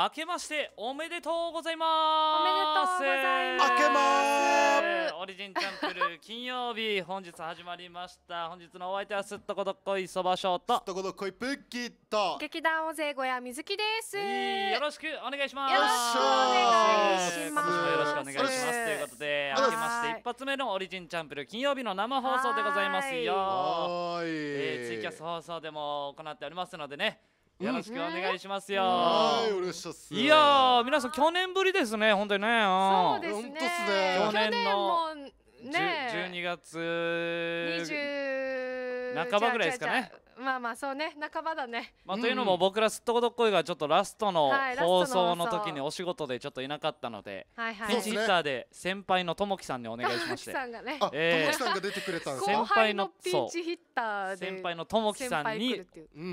明けましておめでとうございますおめでとうございます明けまーすオリジンチャンプル金曜日本日始まりました本日のお相手はすっとこどっこいそばショート。すっとこどっこいプッキーと劇団大勢小屋水木ですよろしくお願いしますよろしくお願いしますよろしくお願いしますということで明けまして一発目のオリジンチャンプル金曜日の生放送でございますよーい、えー、ツイキャス放送でも行っておりますのでねよろしくお願いしますよ。はい、お願いします。いや皆さん去年ぶりですね、本当にね。そうですね。去年のね、12月半ばぐらいですかね。まあまあそうね半ばだね、まあ、というのも僕らすっとこどっこいがちょっとラストの放送の時にお仕事でちょっといなかったのではいはそういツイッターで先輩のともきさんにお願いしましてさんがさんが出てくれたんです後輩のピンチヒッターで先輩のともきさんに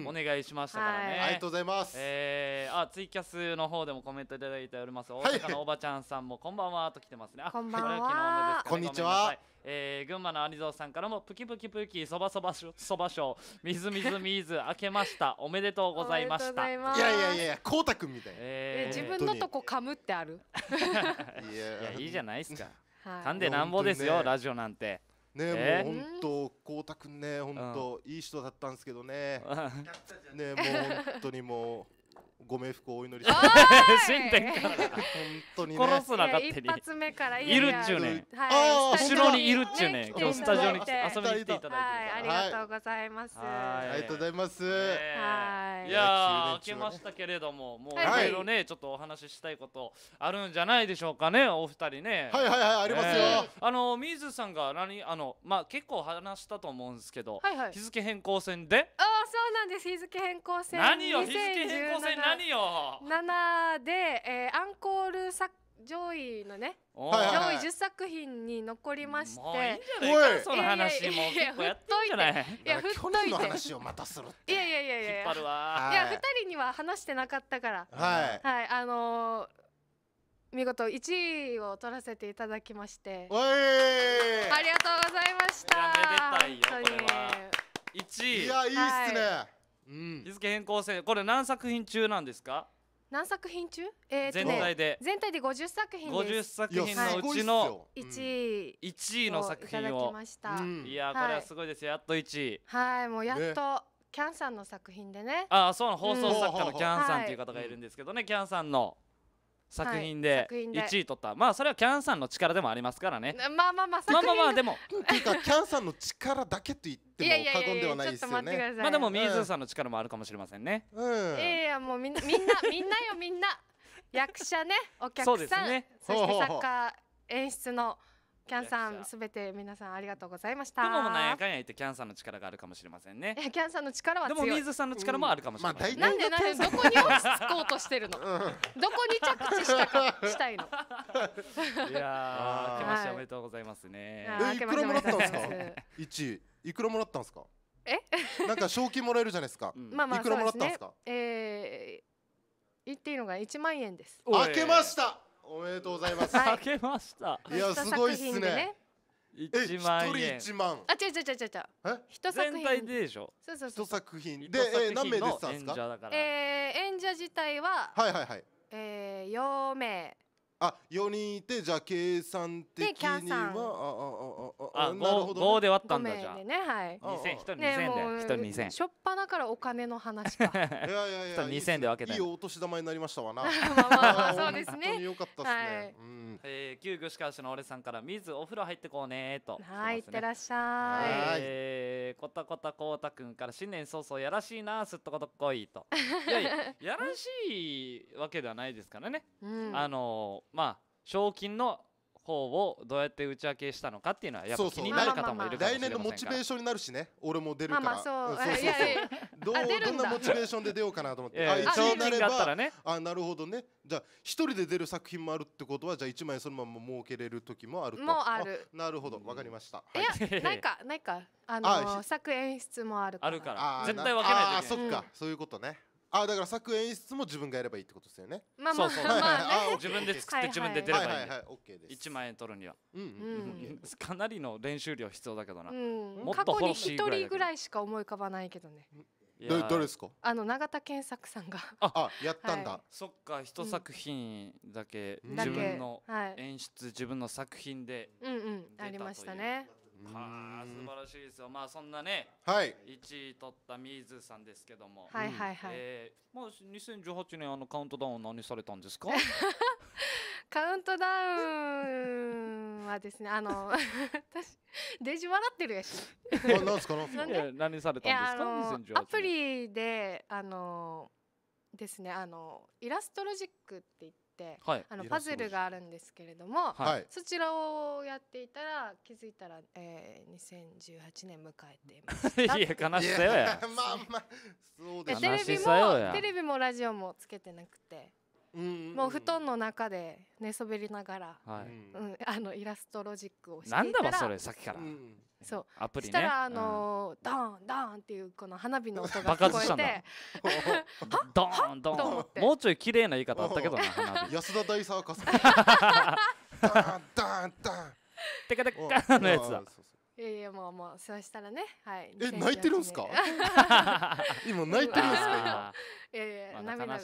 お願いしましたからね、はいありがとうございます。えー、あツイキャスの方でもコメントいただいております大阪のおばちゃんさんもこんばんはと来てますねあこんばんは昨日ねこんにちはえー、群馬のアニゾウさんからもプキプキプキそばそばしょそばしょみずみずみず明けましたおめでとうございましたいやいやいやこうたくんみたいな、えー、自分のとこ噛むってある いやいいじゃないですか、はい、噛んでなんぼですよ、ね、ラジオなんてね、えー、もう本当光太くんね本当、うん、いい人だったんですけどねねもう本当にもうご冥福をお祈りします。神殿 から本当に、殺すな勝手に。一目からいるっちゅうね。はい、後ろにいるっちゅうね。今日スタジオに遊びに来ていただいて、ありがとうございます。はい、ありがとうございます。はい。いや明けましたけれども、もういろいろね、ちょっとお話ししたいことあるんじゃないでしょうかね、お二人ね。はいはいはいありますよ。あの水さんが何あのまあ結構話したと思うんですけど、日付変更戦で。ああそうなんです日付変更戦。何を日付変更戦何。何よ7で、えー、アンコール作上位のね上位10作品に残りましてもういいんじゃないかその話もやいや振っといての話をまたするっていやいやいやいや引っ張るわいや2人には話してなかったからはいはいあの見事1位を取らせていただきましておいありがとうございましたいやめでたいよこれは1位いやいいっすね日付変更線これ何作品中なんですか何作品中、えーね、全体で全体で50作品で50作品のうちの1位1位の作品をいました、いやこれはすごいですよやっと1位はいもうやっと、キャンさんの作品でねああそうな放送作家のキャンさんという方がいるんですけどね、キャンさんの作品で1位取った、まあそれはキャンさんの力でもありますからねまあまあまあまあまあまあでもていうかキャンさんの力だけと言っても過言ではないですよねまあでもみーずーさんの力もあるかもしれませんねうんいやいやもうみんなみんなみんなよみんな役者ねお客さんそ,、うです、ね、そして作家演出のキャンさんすべて皆さんありがとうございました。でもなんやかんや言ってキャンさんの力があるかもしれませんね。いやキャンさんの力はでも水さんの力もあるかもしれません。なんでなんでどこに落ち着こうとしてるの？どこに着地したかしたいの？いやー、明けましておめでとうございますね。いくらもらったんですか？一いくらもらったんですか？え？なんか賞金もらえるじゃないですか。うん、まあまあいくらもらったんですか？ええ言っていいのが一万円です。明けました。おめでとうございます。はいけました。いやすごいっすね。え一万円。一人一万あ、違う違う違う違うえ。一作全体品。ででしょ。そうそうそ一う。作品で、えー、何名出てたんですか。から。えー、演者自体は、はいはいはい。えー、四名あ、四人いてじゃあ計算的にはでキャンさんあああああ五五、で割ったんだじゃあ。二千一人二千で一人二千。初っ端からお金の話 いやいやいや。二千で分けた。いいお年玉になりましたわな。まあまあそうですね。本良かったですね。うん。えー、旧具志川市の俺さんから水お風呂入ってこうねと、はい。いってらっしゃい。えこたこたこうたくんから新年早々やらしいなすっとことこいと。やらしいわけではないですからね。あのまあ。賞金の方をどうやって打ち明けしたのかっていうのはやっぱ気になる方もいるかも来年のモチベーションになるしね俺も出るからまあまあそうどんなモチベーションで出ようかなと思ってあ一なれば、ね、あなるほどねじゃあ一人で出る作品もあるってことはじゃあ一枚そのまま儲けれる時もあるともあるなるほどわかりました、うん、はい、いやないかないかあのー、作演出もあるからあるから絶対分けないといけないあそっか、うん、そういうことねあだから作演出も自分がやればいいってことですよねまあまあうそうまあ、ね、自分で作って自分で出ればいい,、はいはいはい、です1万円取るには、うんうん、かなりの練習量必要だけどな、うん、もっと欲しいぐらい人ぐらいしか思い浮かばないけどねどれですかあの永田健作さんがああやったんだ、はい、そっか一作品だけ、うん、自分の演出、自分の作品で、うんうん、ありましたねはあ、素晴らしいですよ。まあそんなね、はい、1位取った水さんですけども、はいはいはい。えー、まあ2018年あのカウントダウン何されたんですか？カウントダウンはですね、あの 私デジ笑ってるやし。何ですか？何されたんですか？アプリであのですね、あのイラストロジックって言って。、はい、あのパズルがあるんですけれども、はい、そちらをやっていたら気づいたら、えー、2018年迎えていました いや悲しさよやまあまあそうですねテレビもテレビもラジオもつけてなくてうんもう布団の中で寝そべりながら、はいうん、あのイラストロジックをしていたらなんだわそれさっきから、うんそうアプリ、ね、したらあのーうん、ドーンドーンっていうこの花火の音が聞こえてド ーンドーンもうちょい綺麗な言い方あったけどな安田大サーカスダーンーンーンテカテカのやつだそうそういやいやもうもうそうしたらねはいえ泣いてるんですか今泣いてるんですか今いやいや、まあ、涙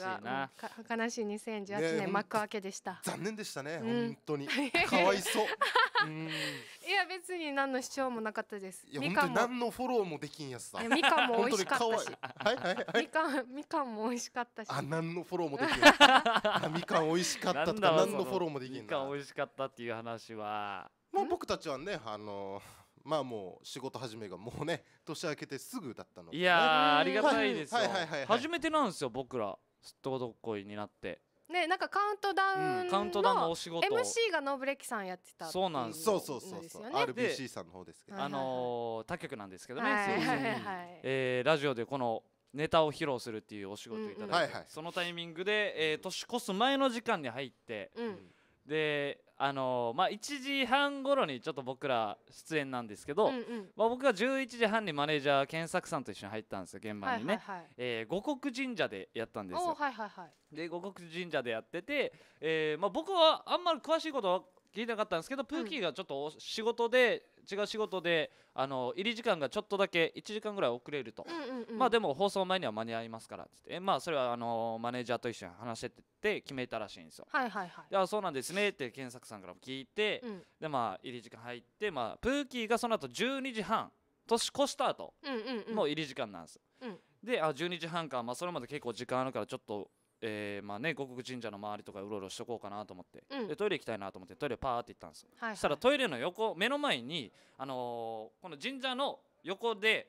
が悲しい二千十八年幕開けでした、残念でしたね、うん、本当に かわいそう いや別に何の主張もなかったですいや本当に何のフォローもできんやつさみかんも美味しかったしはいはいはいみかんみかんも美味しかったしあ何のフォローもできん あみかん美味しかったとか何のフォローもできんみかん美味しかったっていう話はまあ僕たちはねあのーまあもう仕事始めがもうね 年明けてすぐだったので、いやありがたいですよ、はいはいはいはい、初めてなんですよ僕らすっとこどっこいになってねなんかカウントダウンの、うん、カウントダウンのお仕事 MC がノブレキさんやってたそうなんですそうそうそうそう、RBC さんの方ですけど、あのー、他局なんですけどね、はいはい、えー、ラジオでこのネタを披露するっていうお仕事をいただいて、うんうん、そのタイミングで、えー、年越す前の時間に入って、うん、であのまあ、1時半頃にちょっと僕ら出演なんですけど、うんうん、まあ、僕が11時半にマネージャー健作さんと一緒に入ったんですよ現場にね、はいはい、えー、五穀神社でやったんですよ。はいはいはい、で五穀神社でやってて、えーまあ、僕はあんまり詳しいことは聞いてなかったんですけどプーキーがちょっと仕事で、違う仕事であの入り時間がちょっとだけ1時間ぐらい遅れると、まあでも放送前には間に合いますからっつってまあそれはあのマネージャーと一緒に話してて決めたらしいんですよ。はいはいはい、あそうなんですねって検索さんからも聞いて、うん、でまあ入り時間入って、まあ、プーキーがその後12時半年越した後の入り時間なんです。うん、であ12時半か、まあ、それまで結構時間あるからちょっとえー、まあね五国神社の周りとかうろうろしとこうかなと思って、うん、でトイレ行きたいなと思ってトイレパーって行ったんですよ、はいはい、したらトイレの横目の前に、あのー、この神社の横で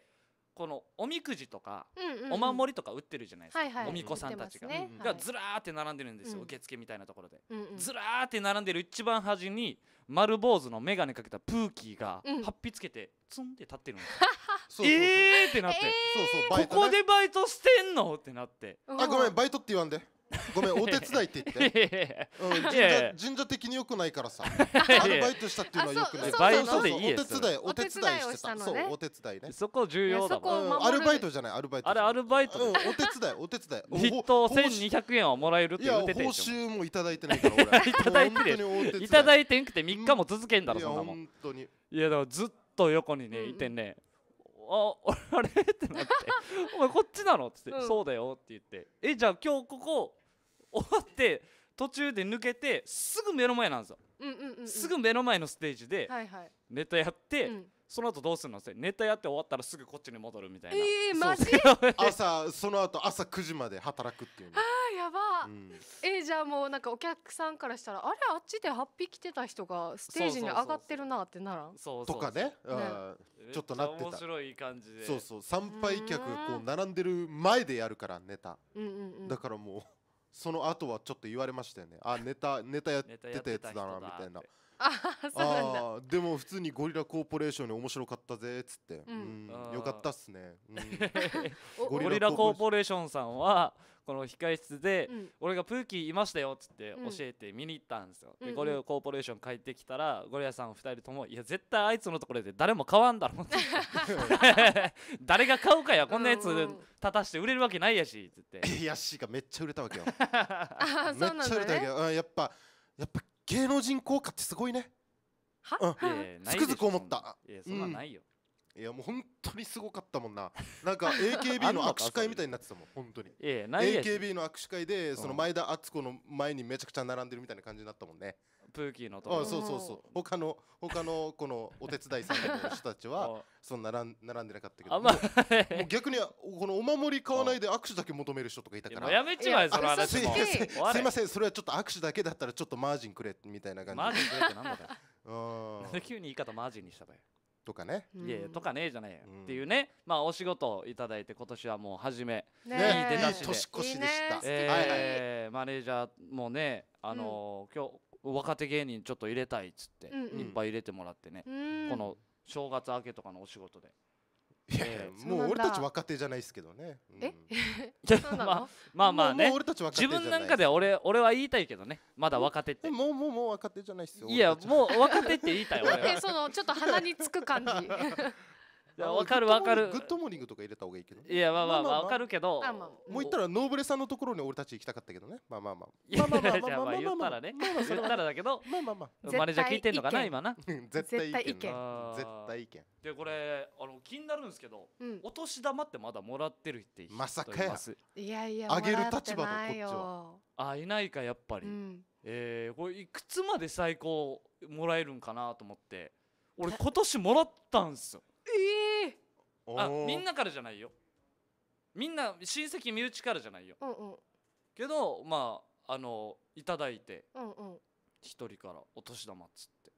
このおみくじとか、うんうん、お守りとか売ってるじゃないですか、はいはい、おみこさんたちが、ね、がずらーって並んでるんですよ、うん、受付みたいなところで、うんうん、ずらーって並んでる一番端に丸坊主の眼鏡かけたプーキーがはっぴつけてツンって立ってるんですよ。そうそうそうえーってなって、そうそうバイト、ね、ここでバイトしてんのってなってあごめんバイトって言わんでごめんお手伝いって言って、うん、神社神社的によくないからさアルバイトしたっていうのはよくないバイトでいいお手伝いお手伝いしてたそうお手伝いねそこ重要だもん、うん、アルバイトじゃないアルバイトあれアルバイト、うん、お手伝いお手伝い筆頭1200円はもらえるって言ってていや報酬もいただいてないから俺 いただいてるいただいてんくて3日も続けんだろそんなもんいやだからずっと横にねいてね、あ あれってなって「お前こっちなの?」っつって、うんそうだよ」って言って「えじゃあ今日ここ終わって途中で抜けてすぐ目の前なんですよ、うんうんうんうんすぐ目の前のステージでネタやって、その後どうするのっネタやって終わったらすぐこっちに戻るみたいなええー、マジ朝その後朝9時まで働くっていうああやば、うん、えー、じゃあもうなんかお客さんからしたらあれあっちでピ匹来てた人がステージに上がってるなってならんそうとかねねちょっとなってた面白い感じでそうそう参拝客がこう並んでる前でやるからネタ、うんうんうん、だからもうその後はちょっと言われましたよねあネタネタやってたやつだなみたいな。あそうなんだあでも普通にゴリラコーポレーションに面白かったぜっつって、ううんよかったっすね、うん ゴゴリラコーポレーションさんはこの控室で俺がプーキーいましたよっつって教えて見に行ったんですよ、うんでゴリラコーポレーション帰ってきたらゴリラさん2人とも「いや絶対あいつのところで誰も買わんだろ」って 誰が買うかやこんなやつ立たして売れるわけないやし」っつっていやしーかめっちゃ売れたわけよめっちゃ売れたわけよ、やっぱやっぱ芸能人効果ってすごいねは、つくづく思ったいやそんなんないよ、いやもう本当にすごかったもんななんか AKB の 握手会みたいになってたもん本当にない AKB の握手会でその前田敦子の前にめちゃくちゃ並んでるみたいな感じになったもんねプーキーのとこあそうそうそう他の他のこのお手伝いさんの人たちは そんな並んでなかったけど、ま、も逆にこのお守り買わないで 握手だけ求める人とかいたからやめちまえその話もすいませんそれはちょっと握手だけだったらちょっとマージンくれみたいな感じマージンくれってなんだよ 急に言い方マージンにしたばよとかね、いやとかねえじゃないよ、うん、っていうねまあお仕事をいただいて今年はもう初めねいい出だしで年越しでした、いいね、えマネージャーもねあのーうん、今日若手芸人ちょっと入れたいっつって、うんうん、いっぱい入れてもらってね、この正月明けとかのお仕事で。いやいやもう俺たち若手じゃないですけどね。うん、えまあまあまあね。自分なんかで俺俺は言いたいけどね。まだ若手って。もうもうもう若手じゃないっすよ。いやもう若手って言いたい俺は。そのちょっと鼻につく感じ。やわかるわかるグッドモーニングとか入れた方がいいけどいやまあまあまあわかるけどもう言ったらノーブレさんのところに俺たち行きたかったけどねまあまあまあまあまあまあ言ったらね言ったらだけどまあまあまあマネージャー聞いてんのかな今な絶対意見絶対意見でこれあの気になるんですけどお年玉ってまだもらってるってまさかやいやいやあげる立場だこっちはあいないかやっぱりえこれいくつまで最高もらえるんかなと思って俺今年もらったんすよええあみんなからじゃないよみんな親戚身内からじゃないよ、うんうん、けどまああのいただいて一、うんうん、人からお年玉っつって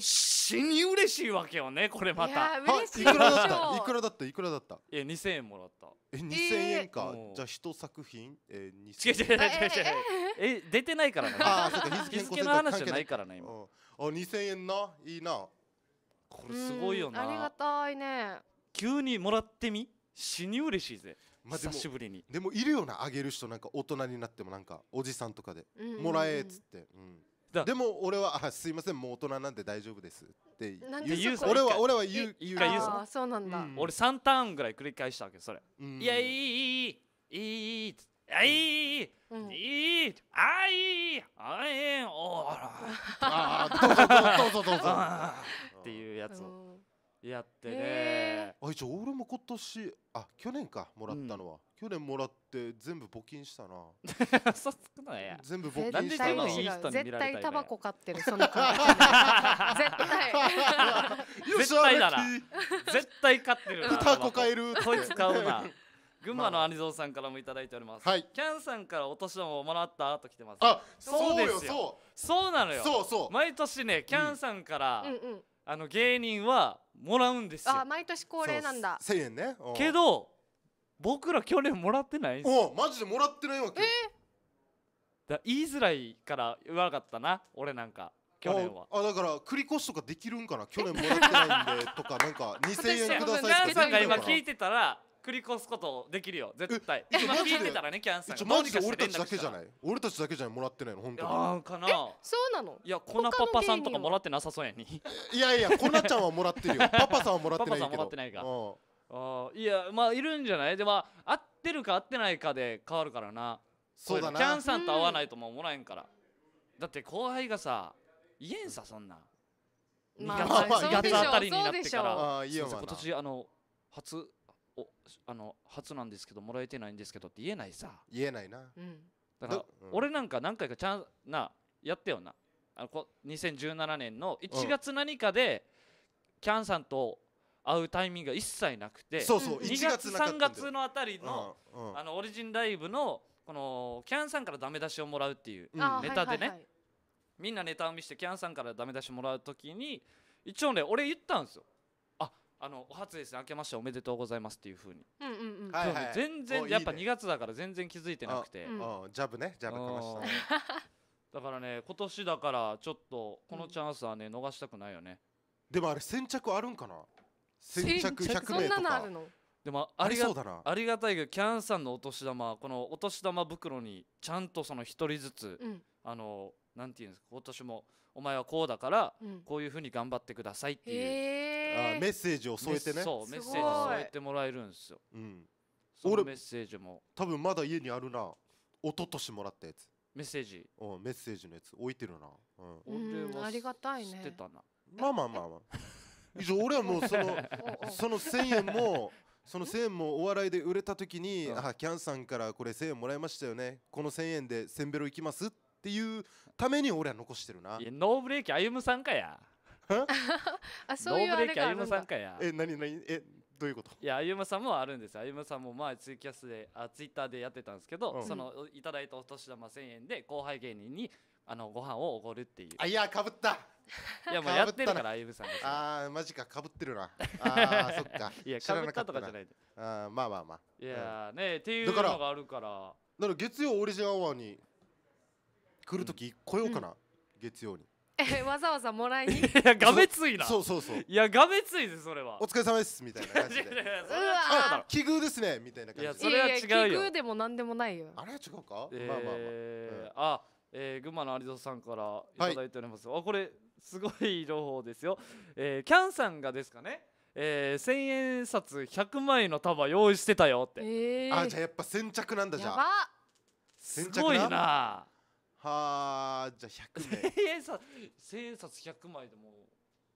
死に嬉しいわけよねこれまたいいくらだったいくらだったいくらだったえ2000円もらったえ2000円か、えー、じゃあ一作品えー、2000円違う違う違う違うえー、出てないからな、ね、日付の話じゃないからね今あ2000円ないいなこれすごいよなありがたいね急にもらってみ死に嬉しいぜ、まあ、久しぶりにでもいるよなあげる人なんか大人になってもなんかおじさんとかで、もらえっつって、うん、でも俺はあすいませんもう大人なんで大丈夫ですって言う俺は俺は言う言うあそうなんだ、うん、俺3ターンぐらい繰り返したわけそれ、うん、いやいいいいいいあいい、いい、あいい、あいい、おら。ああ、どうぞどうぞどうぞ。っていうやつをやってねあ一応俺も今年あ去年かもらったのは、うん、去年もらって全部募金したな嘘つくのや全部募金したの絶対タバコ買ってるその子絶対絶対だな絶対買ってるなタバコ買えるこいつ買うな 群馬のアニゾンさんからもいただいております、まあキャンさんからお年玉をもらったと来てますあそうですよそうなのよそうそう毎年ねキャンさんから、うん、うんうんあの芸人はもらうんですよあ毎年恒例なんだ1000円ねけど僕ら去年もらってないおマジでもらってないわけよだ言いづらいから言わなかったな俺なんか去年はああだから繰り越しとかできるんかな去年もらってないんで とかなんか2000円くださいとかできる何かさ今聞いてたら繰り越すことできるよ絶対今聞いてたらねキャンさんマジで俺たちだけじゃない俺たちだけじゃないもらってないの本当にああかなそうなのいや粉パパさんとかもらってなさそうやにいやいや粉ちゃんはもらってるよ パパさんはもらってないけどパパさんもらってないかいやまあいるんじゃないでは合ってるか合ってないかで変わるからなそうだなキャンさんと会わないともうもらえんから、だって後輩がさ言えんさそんな、まあ、2月,、あたりになってから今年あの初おあの初なんですけどもらえてないんですけどって言えないさ言えないな、うん、だから俺なんか何回かちゃんなやったよなあのこ2017年の1月何かで、キャンさんと会うタイミングが一切なくてそうそう2月3月のあたりの,、あのオリジンライブのこのキャンさんからダメ出しをもらうっていうネタでね、みんなネタを見せてキャンさんからダメ出しもらう時に一応ね俺言ったんですよあのお初ですね明けましておめでとうございますっていうふうに、うんうんうんはいはい全然いいねやっぱ2月だから全然気づいてなくて、うんジャブねジャブかましたね だからね今年だからちょっとこのチャンスはね逃したくないよねでもあれ先着あるんかな先着100名とかそんなのあるのでもありがそうありがたいけどキャンさんのお年玉このお年玉袋にちゃんとその1人ずつうんあのなんていうんですか今年もお前はこうだから、うんこういうふうに頑張ってくださいっていう、あーメッセージを添えてねそうメッセージを添えてもらえるんですようんその俺メッセージも多分まだ家にあるな一昨年もらったやつ、メッセージおメッセージのやつ置いてるな、うん、俺はありがたいね知ってたなまあまあまあまあ以上俺はもうその その1000円も その1000円もお笑いで売れた時に「あキャンさんからこれ1000円もらいましたよねこの1000円でせんべろ行きます」ってっていうために俺は残してるないやノーブレーキ歩むさんかや あそういうノーブレーキ歩さんかやえ何何えどういうこといや歩夢さんもあるんです歩夢さんもまあツイキャスであツイッターでやってたんですけど、うん、そのいただいたお年玉1000円で後輩芸人にあのご飯をおごるっていうあいやかぶったいやもうやってるから歩夢さんああマジかかぶってるなあ そっかいやかぶったとかじゃないであまあまあまあいやね、えっていうのがあるからだから月曜オリジナルアワーに来る時来ようかな、うん、月曜に。えわざわざもらいに いやがめついなそうそうそういやがめついですそれはお疲れ様ですみたいな感じで 奇遇ですねみたいな感じいやそれは違うよ奇遇でもなんでもないよあれは違うか、えー、まあまあまあ、えー、あえー、群馬の有田さんからいただいております、はい、あこれすごい情報ですよ、えー、キャンさんがですかねえー、千円札100枚の束用意してたよって、えー、あじゃあやっぱ先着なんだじゃあすごいなはあじゃあ100枚 千円札千円札100枚でも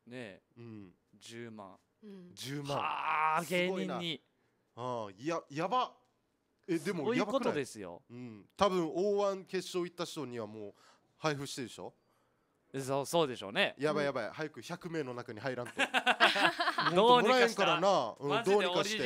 うねうん10万うん10万はあ芸人にああややばえでもそういうやことですようん多分 O1 決勝行った人にはもう配布してるでしょそうそうでしょうねやばいやばい、うん、早く100名の中に入らんと どうにかしたらな、うん、かジでオリジ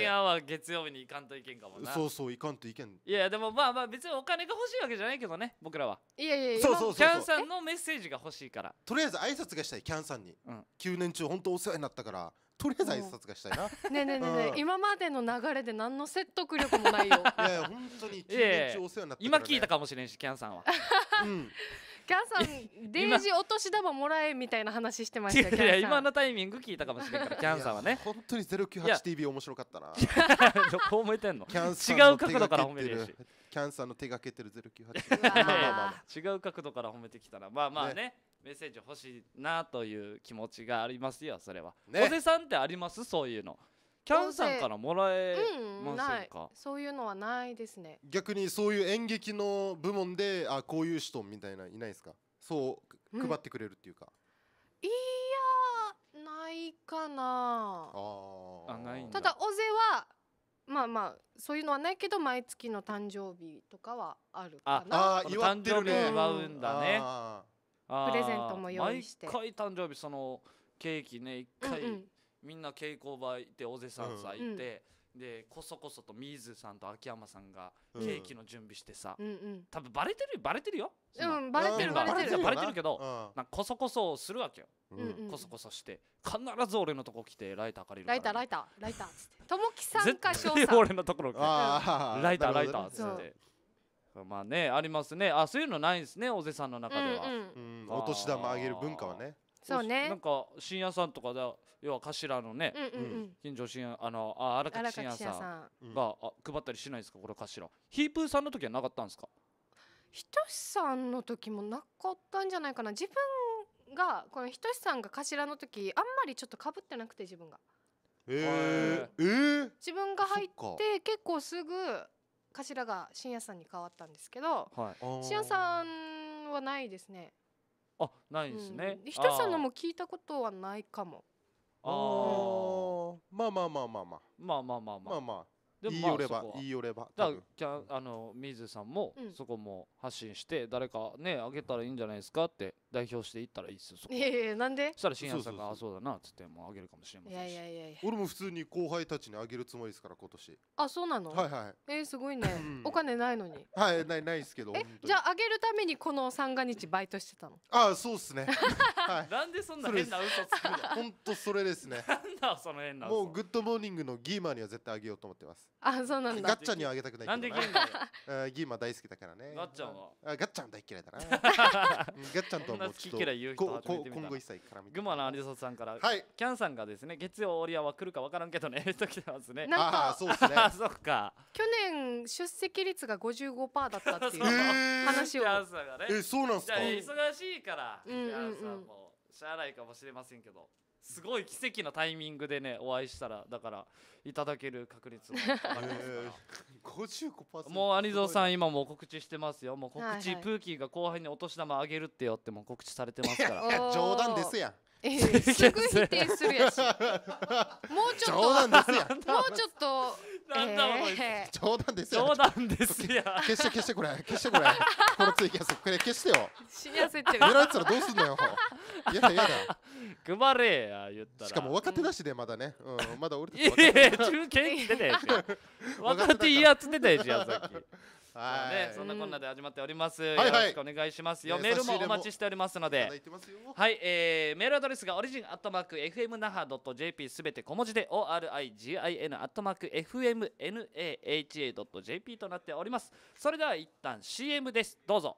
月曜日に行かんといけんかもなそうそう行かんといけんいやでもまあまあ別にお金が欲しいわけじゃないけどね僕らはいやいやいやそうそうキャンさんのメッセージが欲しいからとりあえず挨拶がしたいキャンさんに、うん、9年中本当お世話になったからとりあえず挨拶がしたいな。ねねねね、うん、今までの流れで何の説得力もないよ。いやいや本当に、ね、今聞いたかもしれんしキャンさんは。うん。キャンさんデイジお年玉もらえみたいな話してましたけど今のタイミング聞いたかもしれんからキャンさんはね本当に 098TV 面白かったなどこ思えてんの違う角度から褒めてるしキャンさんの手がけてるゼロ九八違う角度から褒めてきたらまあまあねメッセージ欲しいなという気持ちがありますよそれは、ね、小瀬さんってありますそういうのキャンさんからもらえませんか、うん、そういうのはないですね逆にそういう演劇の部門であこういう人みたいないないですかそう配ってくれるっていうか、うん、いやないかなあないただ尾瀬はまあまあそういうのはないけど毎月の誕生日とかはあるかなああ祝ってるね祝うんだね、うん、プレゼントも用意して毎回誕生日そのケーキね一回、うんうんみんな稽古場行って尾瀬さんさ行って、うん、でこそこそと水さんと秋山さんがケーキの準備してさ、うん、多分バレてるよバレてるようんバレてるバレてるバレてるけど、なんかこそこそするわけよ、うん、こそこそして必ず俺のとこ来てライター借りるライターライターライターっつってともきさんか翔さん俺のところ来てライターライターっつって。まあねありますねあそういうのないんですねおぜさんの中では、うんうん、お年玉あげる文化はねそうねなんか深夜さんとかだ要は頭のね、うんうんうん、近所深夜あのあ荒垣深夜さんが、うん、あ配ったりしないですかこれ頭ヒープーさんの時はなかったんですかひとしさんの時もなかったんじゃないかな自分がこのひとしさんが頭の時あんまりちょっとかぶってなくて自分が。えー、えー、自分が入って結構すぐ頭が深夜さんに変わったんですけど、はい、深夜さんはないですねあないですね、ひとさんのも聞いたことはないかもあ、うん、まあまあまあまあまあまあまあまあまあまあでも言いよれば言いよればだじゃあの水さんもそこも発信して誰かねあげたらいいんじゃないですかって代表していったらいいですよいやいやなんでそしたらさんが「あそうだな」っつってもうあげるかもしれまいせやんしいやいやいや俺も普通に後輩たちにあげるつもりですから今年あそうなの、はいはえーすごいねお金ないのにはいないないですけどえじゃああげるためにこの三が日バイトしてたのああそうっすね はいなんでそんな変な嘘つくの本当それですねなんだその変なもうグッドモーニングのギーマーには絶対あげようと思ってますあそうなんガッチャンにはあげたくないなんでギーマーギーマ大好きだからねガッチャンはあガッチャン大嫌いだな ガッチャンとな好き嫌い言う人初めて見た今後一切絡み群馬のアリゾさんから、はいキャンさんがですね月曜オリアは来るか分からんけどねと来てま すねなんああそうですねあそっか去年出席率が55%だったっていうう 話をキャンさんがねえそうなんすか忙しいから、うんキャンさんもしゃあないかもしれませんけどすごい奇跡のタイミングでねお会いしたらだからいただける確率は上がりますから55%もうア有蔵さん今も告知してますよもう告知、はいはい、プーキーが後輩にお年玉あげるってよっても告知されてますから 冗談ですやんえー、すぐ否定するやしもうちょっともうちょっとなんだえー、冗談ですよ冗談ですよ消して消してこれ消してこれこのツイキャスこれ消してよ死に焦ってるやられたらどうすんのよやだやだ く配れや言ったらしかも若手だしでまだね、うん、まだ俺たちいや中堅出て 若手いやつ出てやじゃんさっきはい、ね、そんなこんなで始まっております、よろしくお願いしますよ、ね、メールもお待ちしておりますのではい、えー、メールアドレスがオリジンアットマーク FM 那覇 .jp すべて小文字で origin アットマーク FMNAHA.jp となっておりますそれでは一旦 CM ですどうぞ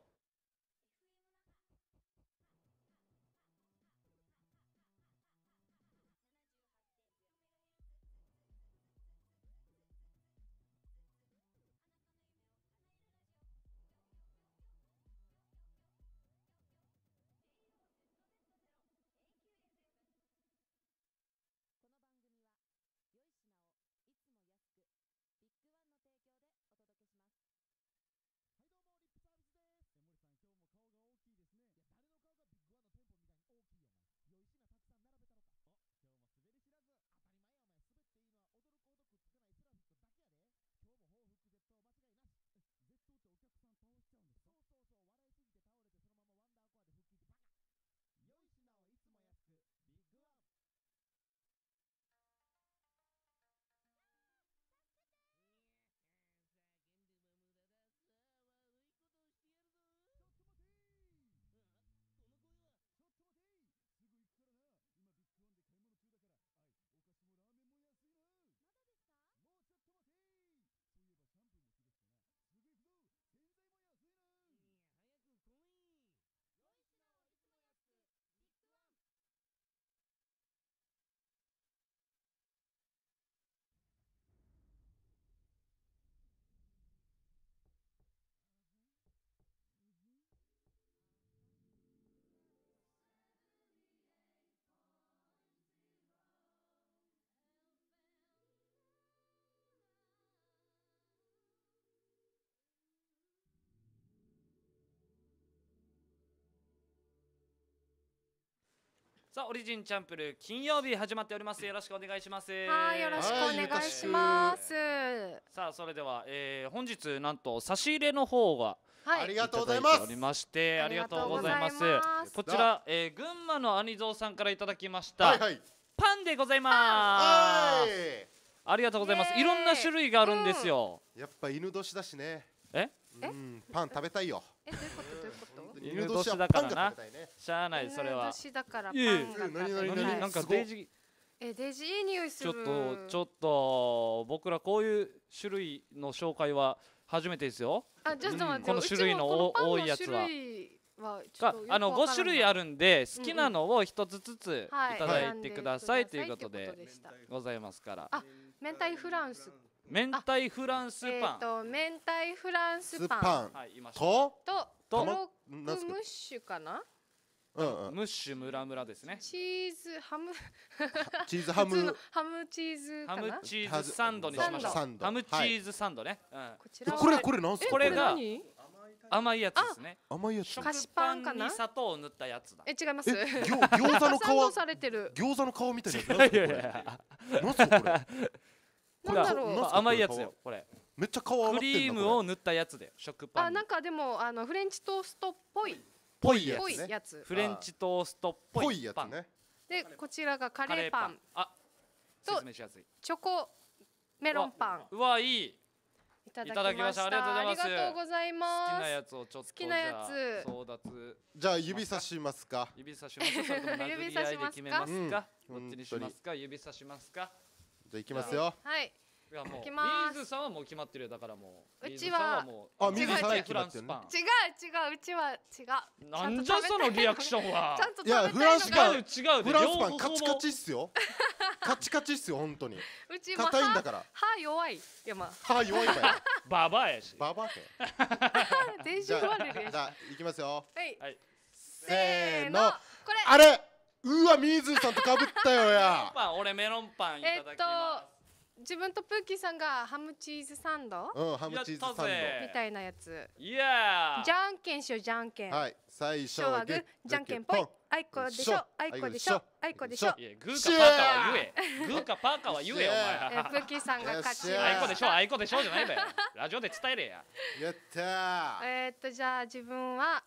さあオリジンチャンプル金曜日始まっておりますよろしくお願いしますはいよろしくお願いしますさあそれでは、えー、本日なんと差し入れの方がはい、ありがとうございます。おりましてありがとうございます。こちら、えー、群馬の兄蔵さんからいただきました。はいはい、パンでございます。ありがとうございます。いろんな種類があるんですよ。うん、やっぱ犬年だしね。え？うん、パン食べたいよ。えどういうこと？犬年だからな。しゃあないそれは。犬年だからパンが食べたい。なんかデージ。えデジいい匂いする。ちょっとちょっと僕らこういう種類の紹介は初めてですよ。あちょっと待って。この種類の多いやつは。あの5種類あるんで好きなのを1つずついただいてくださいということでございますからあ明太フランス明太フランスえパっン、と明太フランスパンパンはいいと、ととブムッシュかなうんうん、ムッシュムラムラですねチーズハム チーズハ普通のムハムチーズハムチーズサンドにしましょうハムチーズサンドね、うんこちらこれこれなんすかこれが甘いやつですね甘いやつ食菓子パンかなに砂糖を塗ったやつだえ違います餃子の皮 餃子の皮みたいなやつななんすかこれなんだろう甘いやつよこれめっちゃ顔クリームを塗ったやつで食パンあなんかでもあのフレンチトーストっぽいぽいやつ,、フレンチトーストっぽいやつねでこちらがカレーパンあしやすいチョコメロンパンうわいいいただきましたありがとうございます好きなやつをちょっと好きなやつ争奪じゃあ指さしますか指さしますか 指さしますかどっちにしますか指さしますかじゃあ行きますよ。はい。いやもういきますーズさんはもう決まってるよだからもううちはあ水さんは決まってる違う違ううちは違う。なんじゃそのリアクションはちゃんと食べいやフランス違う違うフランスパンカチカチっすよ。カチカチっすよ本当に。うちも硬いんだから。歯弱い。いやまあ。歯弱いから。ババアやしババアけ。あ全身じゃあ、割じはゃあ行きますよ。い。はいせーの。これあれうわミーズさんとかぶったよやまあ俺メロンパンいただきます、えっと自分とプーキーさんがハムチーズサンド、うん、ハムチーズサンドみたいなやついやじゃんけんしようじゃんけんはい最初はグーじゃんけんぽいあいこでしょあいこでしょあいこでしょいやグーかパーかは言えグーかパーかは言えお前プーキーさんが勝ちあいこでしょあいこでしょじゃないんラジオで伝えれややったえっとじゃあ自分は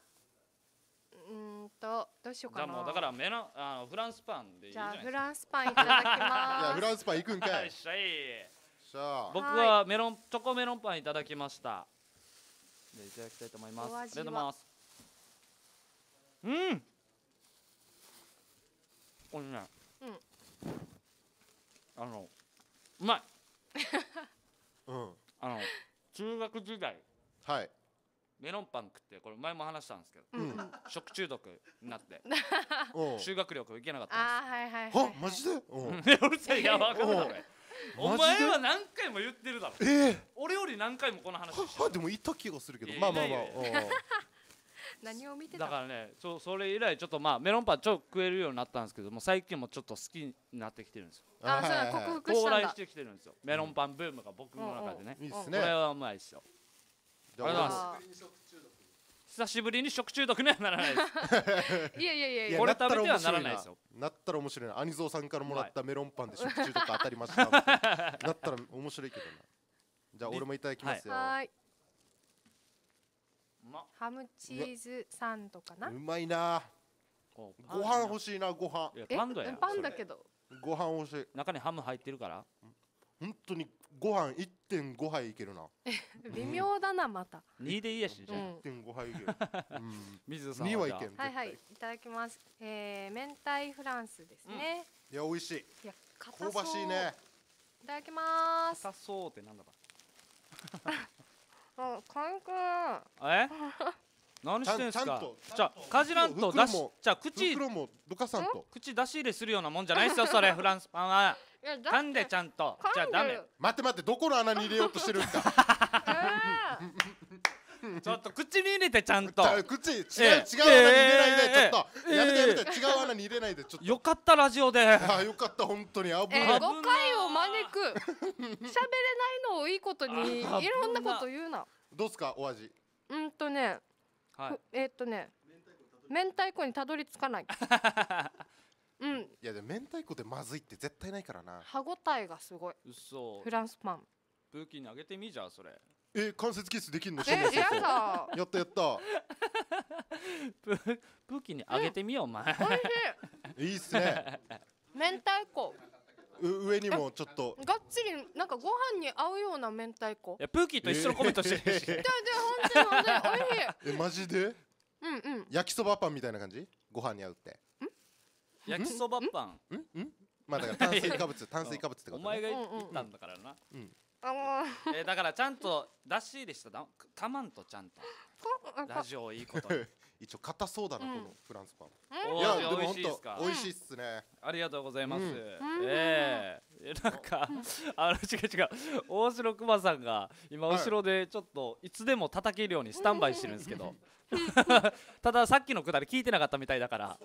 うんとどうしようかなもうだからメロンあのフランスパンでいいじゃあフランスパンいただきます。フランスパン行くんかよいっしゃいしゃ僕はメロンチョコメロンパンいただきましたでいただきたいと思いますありがとうございますうんおいしいねうんあのうまい うんあの中学時代はいメロンパン食ってこれ前も話したんですけど、うん食中毒になって 修学旅行行けなかったあーはいはいマジでおう うるさいやばかったお前は何回も言ってるだろええ俺より何回もこの話してるでもいた気がするけどまあまあまあ何を見てただからねそうそれ以来ちょっとまあメロンパン超食えるようになったんですけども最近もちょっと好きになってきてるんですよあーそうだ克服したん来してきてるんですよメロンパンブームが僕の中でね、うんうんいいこれはうまいですよありがとうございます久しぶりに食中毒にはならないです いやいやいやいやこれ食べてはならないですよなったら面白いなアニゾーさんからもらったメロンパンで食中毒当たりました なったら面白いけどなじゃあ俺もいただきますよはいハムチーズサンドかなうまいなご飯欲しいなご飯いやパンだよパンだけどご飯欲しい中にハム入ってるから本当にご飯一点五杯いけるな微妙だなまた二でいいやしじ点五杯いける、水野さん2はいけんはいはいいただきますえー、明太フランスですね、いや美味しいいや香ばしいねいただきます硬そうってなんだか あ、かんくんえ何してんすかじゃかじらんと出しじゃ口袋もどかさんと口出し入れするようなもんじゃないっすよそれフランスパンは噛んでちゃんとじゃダメ待って待ってどこの穴に入れようとしてるんだ、す かちょっと口に入れてちゃんと口違う、えー、違う穴に入れないで、えー、ちょっと、えー、やめてやめて、違う穴に入れないでちょっとよかったラジオであよかった本当に危ない、えー、誤解を招く喋れないのをいいことにいろんなこと言うなどうすかお味うんとね、はい、えー、っとね明太子にたどり着かない うんいやでも明太子でまずいって絶対ないからな歯ごたえがすごい嘘フランスパンブーキー投げてみじゃそれえ関節キスできるのえやだやったやった ブブーキーにあげてみようお前おいしいいっすね明太子う上にもちょっとがっつりなんかご飯に合うような明太子いやプーキーと一緒のコメントしてるし、えじゃあほんとにおいしい えマジでうんうん焼きそばパンみたいな感じご飯に合うって焼きそばパンうんうんまあだから炭水化物炭水化物ってこと、お前が言ったんだからな、うん、あえだからちゃんと出し入れしたたまんとちゃんとラジオいいこと 一応硬そうだな、このフランスパン、うん、いやでも本当美味しいっすね、ありがとうございます、ええなんかあの違う違う大城くまさんが今後ろでちょっといつでも叩けるようにスタンバイしてるんですけど、たださっきのくだり聞いてなかったみたいだから、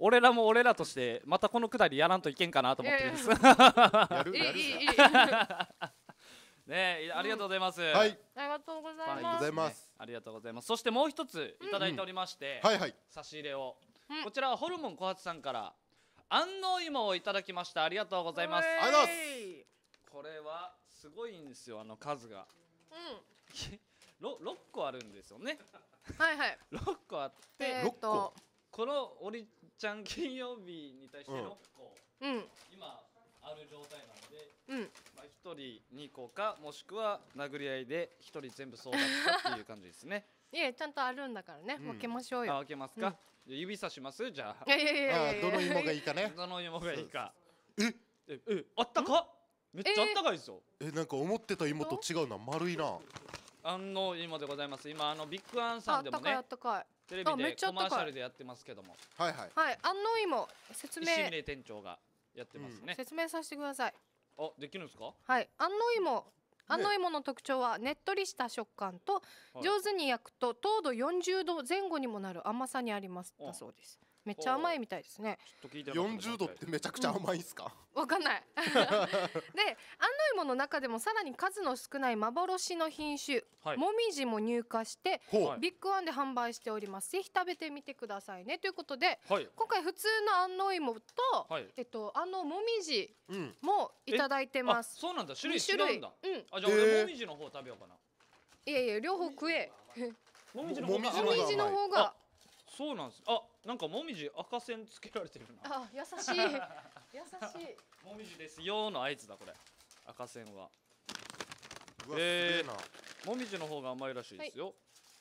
俺らも俺らとしてまたこのくだりやらんといけんかなと思ってるす。やる ありがとうございます。はい。ありがとうございます。ありがとうございます。そしてもう一ついただいておりまして、はいはい。差し入れを。こちらはホルモン小発さんから安納芋をいただきました。ありがとうございます。ありがとうございます。これはすごいんですよあの数が。うん。六 六個あるんですよね。はいはい。六個あって。六個。このオリちゃん金曜日に対して6個、うん、今ある状態なので、うんまあ、1人2個かもしくは殴り合いで1人全部そうだったっていう感じですね いやちゃんとあるんだからね、うん、分けましょうよあ分けますか、うん、指さしますじゃあいやいやいやいやどの芋がいいかねどの芋がいいかえええあったかめっちゃあったかいですよえー、なんか思ってた芋と違うな丸いなあの芋でございます今あのビッグアンさんでもねあったかいあったかいテレビでコマーシャルでやってますけどもはいはいはい安納芋説明心霊店長がやってますね、うん、説明させてくださいあできるんですかはい安納芋安納芋の特徴はねっとりした食感と、上手に焼くと糖度40度前後にもなる甘さにありますだそうですめっちゃ甘いみたいですね四十度ってめちゃくちゃ甘いですか、うん、わかんない で安納芋の中でもさらに数の少ない幻の品種、はい、もみじも入荷してビッグワンで販売しておりますぜひ食べてみてくださいねということで、はい、今回普通の安納芋と、はい、えっと安納もみじもいただいてます、うん、そうなんだ種類違うんうん、あじゃあ俺もみじの方食べようかな、いやいや両方食えもみじの方がそうなんですあなんかもみじ赤線つけられてるなあ優しい 優しいもみじですよの合図だこれ赤線はうわ、えー、もみじの方が甘いらしいですよ、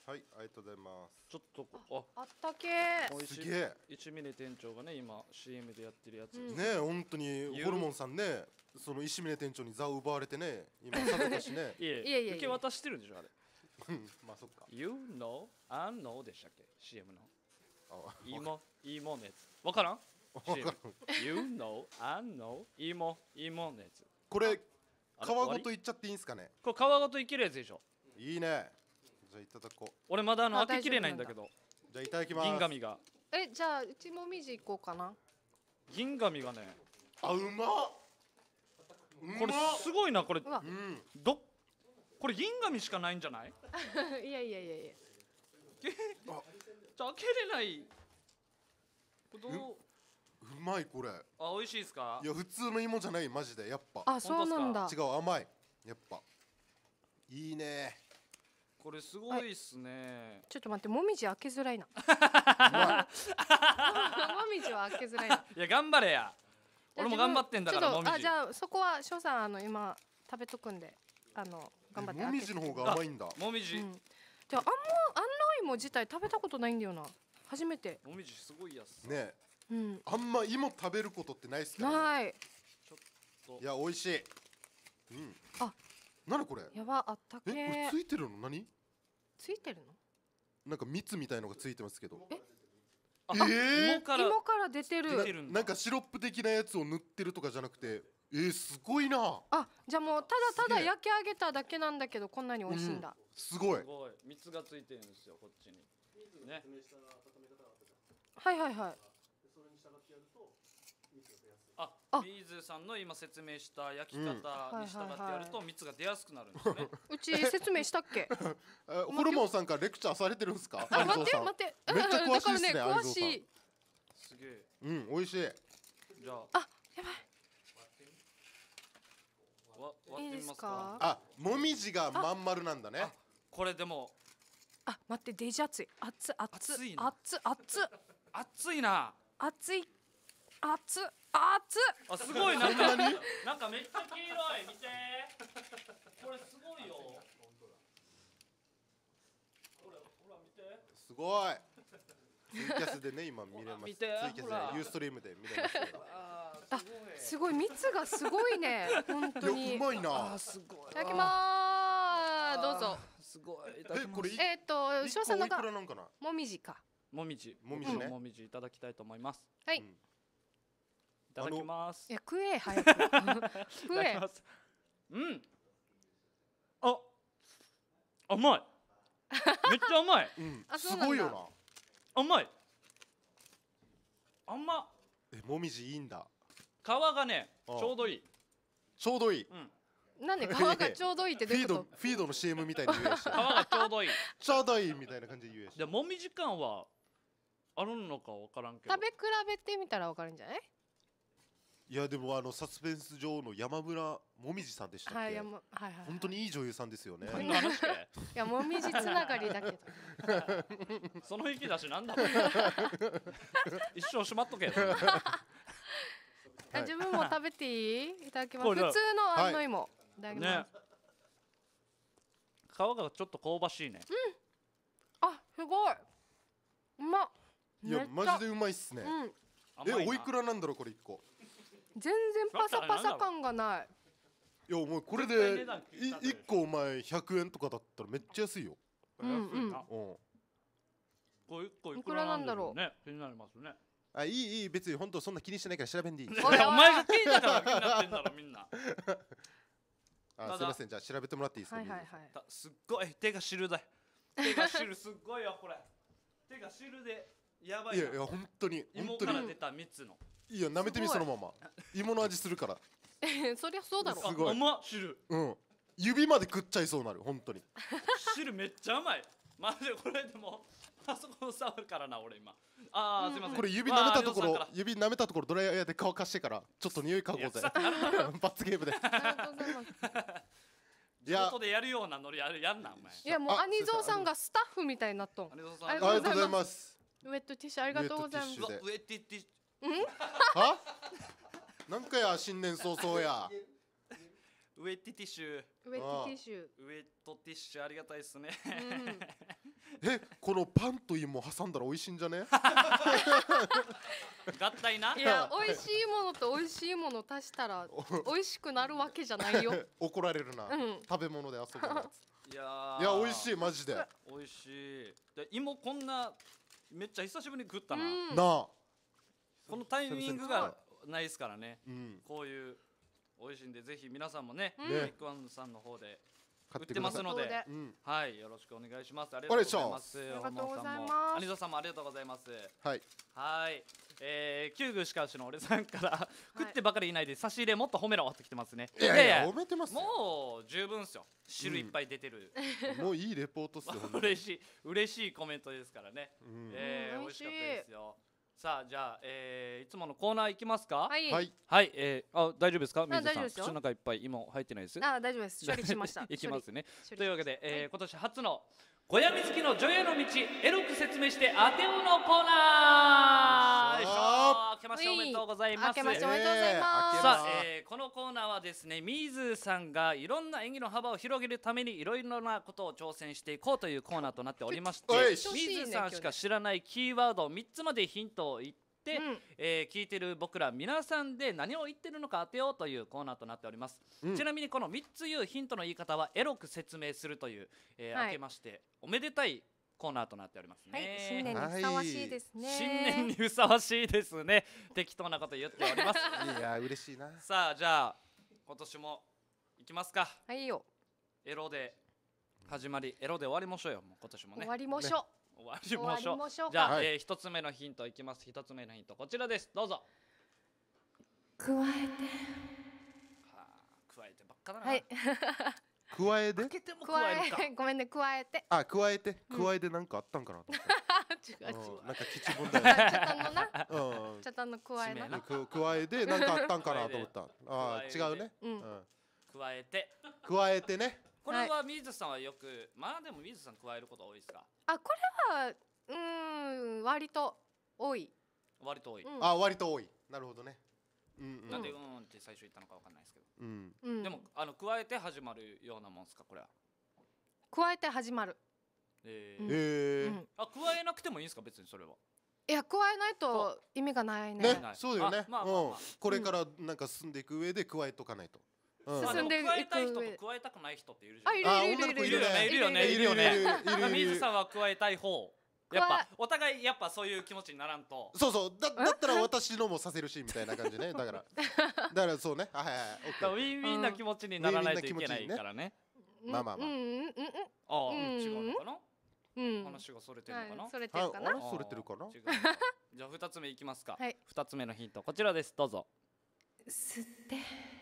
はい、はい、ありがとうございますちょっとああったけーすげえ一ミネ店長がね今 CM でやってるやつ、うん、ね本当にホルモンさんねその石峰店長に座を奪われてね今されたしね いえいえい受け渡してるんでしょあれ まあそっか You know I k n でしたっけ CM のい芋熱わからん ?You know, I know 芋芋熱これ皮ごといっちゃっていいんすかねこれ皮ごといけるやつでしょいいねじゃあいただこう俺まだあの開けきれないんだけどじゃあいただきます銀紙がえじゃあうちもみじ行こうかな銀紙がねあうまこれすごいなこれ、うん、どこれ銀紙しかないんじゃない いやいやいやいや 開けれないことをうまいこれあ美味しいですかいや普通の芋じゃないマジでやっぱあそうなんだ違う甘いやっぱいいねこれすごいっすね、ちょっと待ってもみじ開けづらいな もみじは開けづらいな いや頑張れや俺も頑張ってんだからもみじあじゃあそこは翔さんあの今食べとくんであの頑張ってもみじの方が甘いんだもみじ、うんじゃああんまあんな芋自体食べたことないんだよな初めてもみじすごいやつねうんあんま芋食べることってないっすからねちょっといや美味しいうんあなにこれやばあったけえこれついてるの何ついてるのなんか蜜みたいのがついてますけどええー、芋から出てるなんかシロップ的なやつを塗ってるとかじゃなくてえー、すごいなあじゃあもうただただ焼き上げただけなんだけどこんなに美味しいんだ、うん、すごい蜜がついてるんですよこっちにねはいはいはいあ、ビーズさんの今説明した焼き方に従ってやると蜜が出やすくなるんですね。うち説明したっけ？ホルモンさんからレクチャーされてるんですか？待って待って、めっちゃ詳しいですね。詳しい。すげえ。うん、美味しい。じゃあ。あ、やばい。いいですかあもみじがまん丸なんだねこれでもあ待ってデジ熱い熱熱熱いな熱熱熱いな熱い熱熱あすごいなんかなんかめっちゃ黄色い見てこれすごいよほらほら見てすごいツイキャスでね今見れますツイキャスでユーストリームで見れますけあすごい蜜がすごいね本当にうまいないただきますどうぞすごいいただえっと翔さんのがもみじかもみじもみじねもみじいただきたいと思いますはいいただきますいや食え 早く食えうんあ甘い めっちゃ甘い、うすごいよな甘い甘っえもみじいいんだ皮がねちょうどいいちょうどいい、うんなんで皮がちょうどいいってどういうことフィードの CM みたいに言 皮がちょうどいいちょうどいいみたいな感じで言うしでもみじ感はあるのか分からんけど食べ比べてみたら分かるんじゃないいやでもあのサスペンス女王の山村もみじさんでしたっけ、はいやまはいはい、本当にいい女優さんですよねいやもみじつながりだけどその息だしなんだろう一生しまっとけあ自分も食べていいいただきます普通だの安の芋、い、ただきます、ね皮がちょっと香ばしいねうんあすごいうまっいやめっマジでうまいっすね、うんえおいくらなんだろうこれ一個全然パサパサ感がないいやお前これで一個お前100円とかだったらめっちゃ安いよ。うんうん。これ個いくらなんだろう。ね気になりますね。あいいいい別に本当そんな気にしてないから調べんでいい。お前が気にから気になってんだろみんな。あすみませんじゃあ調べてもらっていいですか。はいはいはい。すっごい手が汁だ。手が汁すっごいよこれ。手が汁でやばい。いやいや本当に本当に。から出たの。いいよ舐めてみそのまま芋の味するから そりゃそうだろすごい甘汁うん指まで食っちゃいそうなる本当に 汁めっちゃ甘いマジでこれでもあそこの触るからな俺今ああ、すいませんこれ指舐めたところ指舐めたところドライヤーで乾かしてからちょっと匂い嗅ごうぜ 罰ゲームでいやでやるようなノリやるやんなお前いやもう兄蔵さんがスタッフみたいになっとんありがとうございますウェットティッシュありがとうございますウェットティッシュんはなんかや新年早々やウェットティッシュウェットティッシュウェットティッシュありがたいですね、えこのパンと芋挟んだら美味しいんじゃね 合体ないや美味しいものと美味しいもの足したら美味しくなるわけじゃないよ 怒られるな、うん、食べ物で遊ぶやついやいや美味しいマジで美味しいで芋こんなめっちゃ久しぶりに食ったな、うん、なあこのタイミングがないですからね、うん、こういう美味しいんでぜひ皆さんもね、うん、ビッグワンさんの方で売ってますので、うん、はいよろしくお願いします。ありがとうございます。ありがとうございます。アニさんもありがとうございます。はい。はい。えー、キューグしかしの俺さんから、食ってばかりいないで差し入れもっと褒めろってきてますね。いやいや褒めてますもう十分ですよ。汁いっぱい出てる。うん、もういいレポートっすよ。嬉しい嬉しいコメントですからね。うん、えー、美味しかったですよ。さあじゃあ、えー、いつものコーナーいきますか。はい。はい、えー、あ大丈夫ですか、水田さん。口の中いっぱい今入ってないです。あ大丈夫です。処理しました。い きますね。というわけで、えー、今年初の小屋つきの女優の道エロく説明して当てうのコーナー明けましておめでとうございます明けましておめでとうございます、さあ、えー、このコーナーはですねみーずさんがいろんな演技の幅を広げるためにいろいろなことを挑戦していこうというコーナーとなっておりましてみーずさんしか知らないキーワードを3つまでヒントを言って、うん、えー、聞いてる僕ら皆さんで何を言ってるのか当てようというコーナーとなっております、うん、ちなみにこの3つ言うヒントの言い方はエロく説明するという、えー、はい、明けましておめでたいコーナーとなっております、ね、はい、新年にふさわしいですね、はい、新年にふさわしいですね。適当なこと言っております。いや嬉しいな。さあじゃあ今年もいきますか。はいよ。エロで始まり、エロで終わりましょうよ。もう今年もね。終わりましょう。ね終わりましょうましょうじゃあ、はい、えー、1つ目のヒントいきます一つ目のヒントこちらですどうぞ加えてはあ加えてばっかだな、はい、加えて加えて ごめんね加えてあ加えて加えてなんかあったんかなと思って、うん違う違う。なんか吉本だよ。ちゃたのな。うん。ちゃたの加えな。加えでなんかあったんかなと思った。ああ違うね。うん。加えて。加えてね。これは水田さんはよく、はい、まあでも水田さん加えること多いですかあこれはうん割と多い割と多い、うん、あ割と多いなるほどねうんうん、なんでうんって最初言ったのかわかんないですけど、うん、でもあの加えて始まるようなもんですかこれは加えて始まるえー、うん、えーうん、あ加えなくてもいいんですか別にそれはいや加えないと意味がないね、ね、そうだよね、まあまあまあ、これからなんか進んでいく上で加えとかないと、進んでいく加えたい人と加えたくない人っているじゃん。あいるいるいるいるいるよねいるよね。水さんは加えたい方。やっぱお互いやっぱそういう気持ちにならんとそうそうだだったら私のもさせるしみたいな感じねだからだからそうねはいはいウィンウィンな気持ちにならないといけないからねまあまあまあああ違うのかな話がそれてるのかなそれてるかなそれてるかなじゃあ二つ目いきますか二つ目のヒントこちらですどうぞ吸って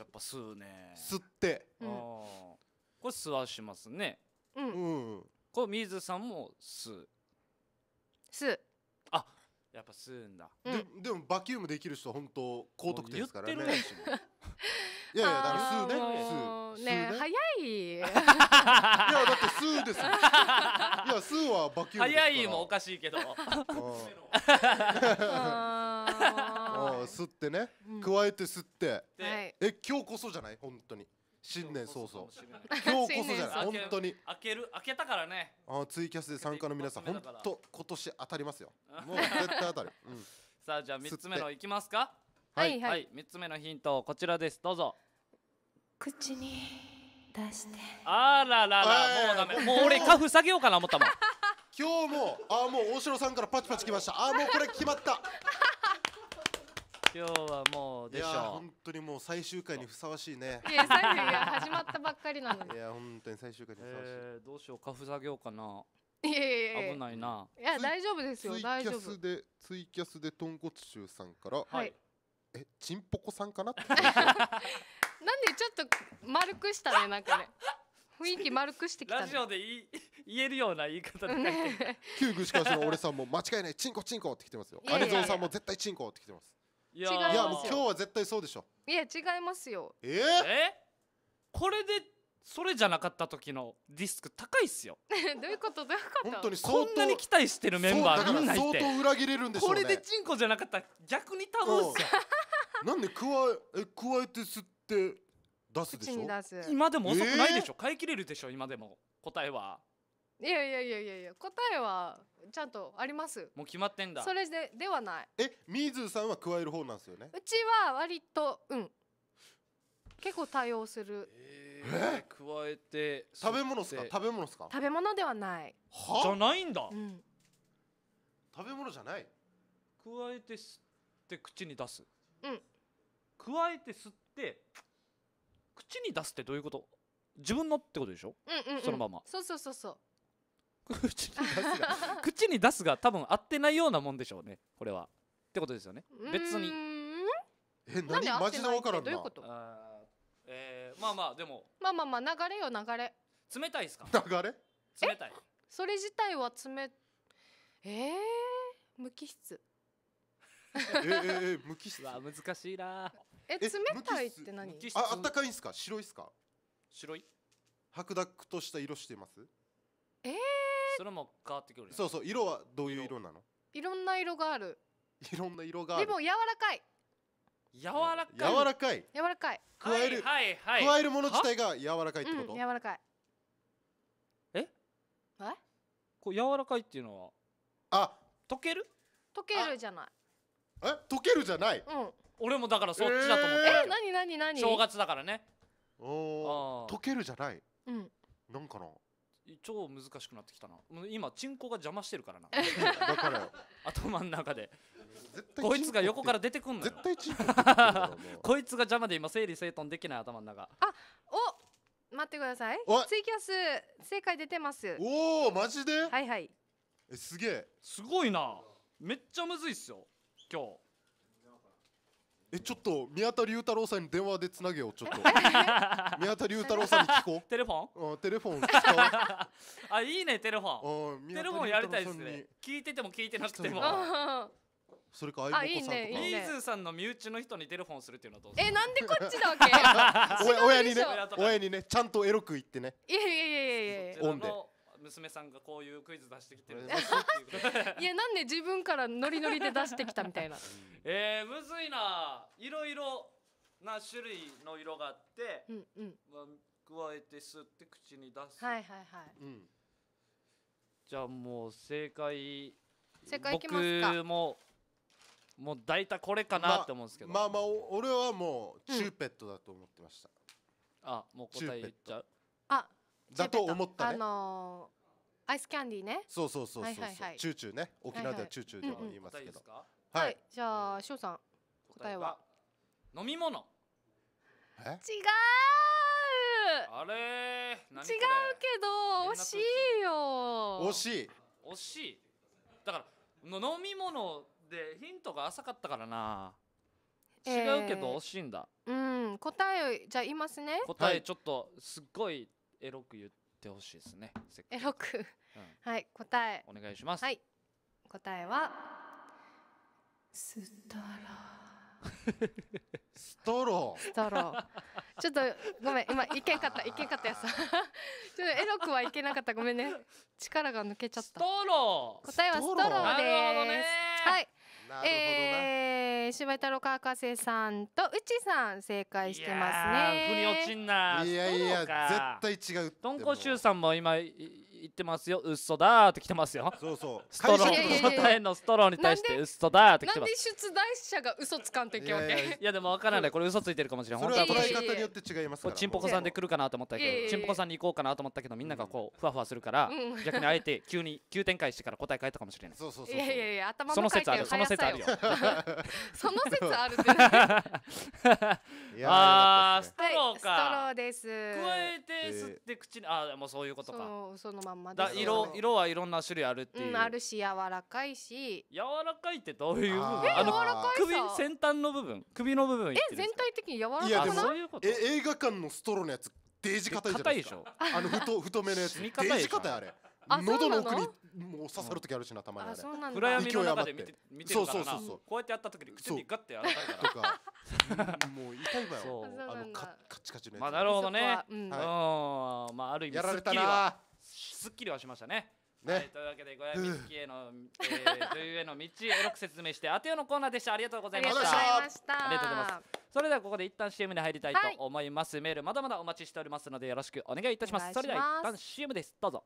やっぱ吸うね吸ってあーこれ吸わしますねうんうんこう水さんも吸うあ。やっぱ吸うんだうででもバキュームできる人は本当高得点ですからねいやい言ってるねやだから吸うねもう吸うねね早いいやだって吸うですよいや吸うはバキュームですから早いもおかしいけどうんあああ吸ってね、加えて吸って、え今日こそじゃない本当に新年早々 今日こそじゃない本当に開ける開けたからねあツイキャスで参加の皆さん本当今年当たりますよ もう絶対当たる、うん、さあじゃあ3つ目のいきますかはいはい、はつ目のヒントこちらですどうぞ口に出してあららら、もうダメもう俺カフ下げようかな思ったもん 今日もあもう大城さんからパチパチきましたあもうこれ決まった今日はもうでしょう本当にもう最終回にふさわしいねいや最終回始まったばっかりなのにいや本当に最終回にふさわしい、えー、どうしようかふざけようかないやいや危ないないや大丈夫ですよ大丈夫でツイキャスでとん豚骨臭さんからはいえちんぽこさんかな なんでちょっと丸くしたねなんかね雰囲気丸くしてきた、ね、ラジオでい言えるような言い方で、ね、旧具しかしの俺さんも間違いないちんこちんこって来てますよ有蔵さんも絶対ちんこって来てますいやいやもう今日は絶対そうでしょいや違いますよえー、えこれでそれじゃなかった時のディスク高いっすよ どういうことどういうこと本当にこんなに期待してるメンバーみんな相当裏切れるんでしょう、ね、これでチンコじゃなかったら逆に倒すよ、ん、なんで加え加えて吸って出すでしょ今でも遅くないでしょ、えー、買い切れるでしょ今でも答えはいやいやいやいやいや答えはちゃんとありますもう決まってんだそれでではないえみずさんは加える方なんですよねうちは割とうん結構対応するえー、加えて食べ物ですか食べ物ですか食べ物ではないはじゃないんだ、うん、食べ物じゃない加えて吸って口に出すうん加えて吸って口に出すってどういうこと自分のってことでしょ、うんうん、うん、そのままそうそうそうそう口に出すが 口に出すが多分合ってないようなもんでしょうねこれはってことですよね別にえ何マジで分からんどういうことあえー、まあまあでもまあまあまあ流れよ流れ冷たいですか流れ冷たいそれ自体は冷えー、無機質ええ無機質うわ難しいなえ冷たいって何ああったかいんすか白いっすか白い白濁とした色してますえーそれも変わってくるそうそう色はどういう色なのいろんな色があるいろんな色があるでも柔らかい柔らかい柔らかい柔らかい加えるはいはい、加はい、えるもの自体が柔らかいってこうん柔らかいええこう柔らかいっていうのはあ溶ける溶けるじゃないえ溶けるじゃないうん俺もだからそっちだと思ってえた、ー、なになになに正月だからねおお溶けるじゃないうんなんかな超難しくなってきたな今チンコが邪魔してるからな だから頭の中でこいつが横から出てくんのよ絶対チンコ こいつが邪魔で今整理整頓できない頭の中あお待ってくださいおいツイキャス正解出てますおおマジではいはいえすげえすごいなめっちゃむずいっすよ今日えちょっと宮田龍太郎さんに電話でつなげようちょっと 宮田龍太郎さんに聞こうテレフォンテレフォン使う あいいねテレフォンテレフォンやりたいですね聞いてても聞いてなくてもそれかあ棒こさんとかいい、ねイいーズさんの身内の人にテレフォンするっていうのはどうえなんでこっちだわけ親 にね親にねちゃんとエロく言ってねいやいやいやいやいやオンで娘さんがこういうクイズ出してきてるい いやなんで自分からノリノリで出してきたみたいな えー、むずいないろいろな種類の色があって、うんうん、加えて吸って口に出すはいはいはい、うん、じゃあもう正解正解いきますか僕ももう大体これかなって思うんですけど、ま、まあまあ俺はもうチューペットだと思ってました、うん、あもう答え言っちゃうあだと思ったね。あのー、アイスキャンディーね。そうそうそうそう、はいはいはい、チューチューね。沖縄ではチューチューと言いますけど。はい、はいじゃあしょうさん答えは飲み物。違う。あれ違うけど惜しいよ。惜しい。惜しい。だから飲み物でヒントが浅かったからな。違うけど惜しいんだ、えー、うん答えじゃあ言いますね答えちょっとすっごいエロく言ってほしいですねエロく、うん、はい答えお願いしますはい答えはストローストローストローちょっとごめん今いけんかったいけんかったやつ ちょっとエロくはいけなかったごめんね力が抜けちゃったストロー答えはストローですはいえー、柴太郎博士さんとうちさん正解してますね。いやいや絶対違う。トンコシュウさんも今言ってますよ嘘だーって来てますよそうそうストロー答えのストローに対して嘘だーって来てますなんで出題者が嘘つかんといけわけいやでもわからないこれ嘘ついてるかもしれないそれは捉え方によって違いますからチンポコさんで来るかなと思ったけどチンポコさんに行こうかなと思ったけどみんながこうふわふわするから逆にあえて急に急展開してから答え変えたかもしれないそうそうそういやいやいや頭の回転その説あるよ その説あるって あーストローかストローです加えて吸って口にあもうそういうことかそそのままんまで色色はいろんな種類あるっていう、うん、あるし柔らかいし柔らかいってどういう部分あの首先端の部分首の部分え全体的に柔らかいでもえ映画館のストローのやつデージ硬いじゃないですか硬いでしょあの太太めのやつデージ硬いあれ喉の奥にもう刺さる時あるしなたまにあれ暗闇の中で見て見てるからなこうやってやった時に口にガッてやたからもう痛いわよあのカカチカチのやつまあなるほどね、はい、まあある意味やられたなすっきりはしましたね。ね、はい、というわけで小屋美月への、えー、女優への道エロく説明してあてよのコーナーでしたありがとうございましたありがとうございましたありがとうございますそれではここで一旦 CM に入りたいと思います、はい、メールまだまだお待ちしておりますのでよろしくお願いいたしますそれでは一旦 CM ですどうぞ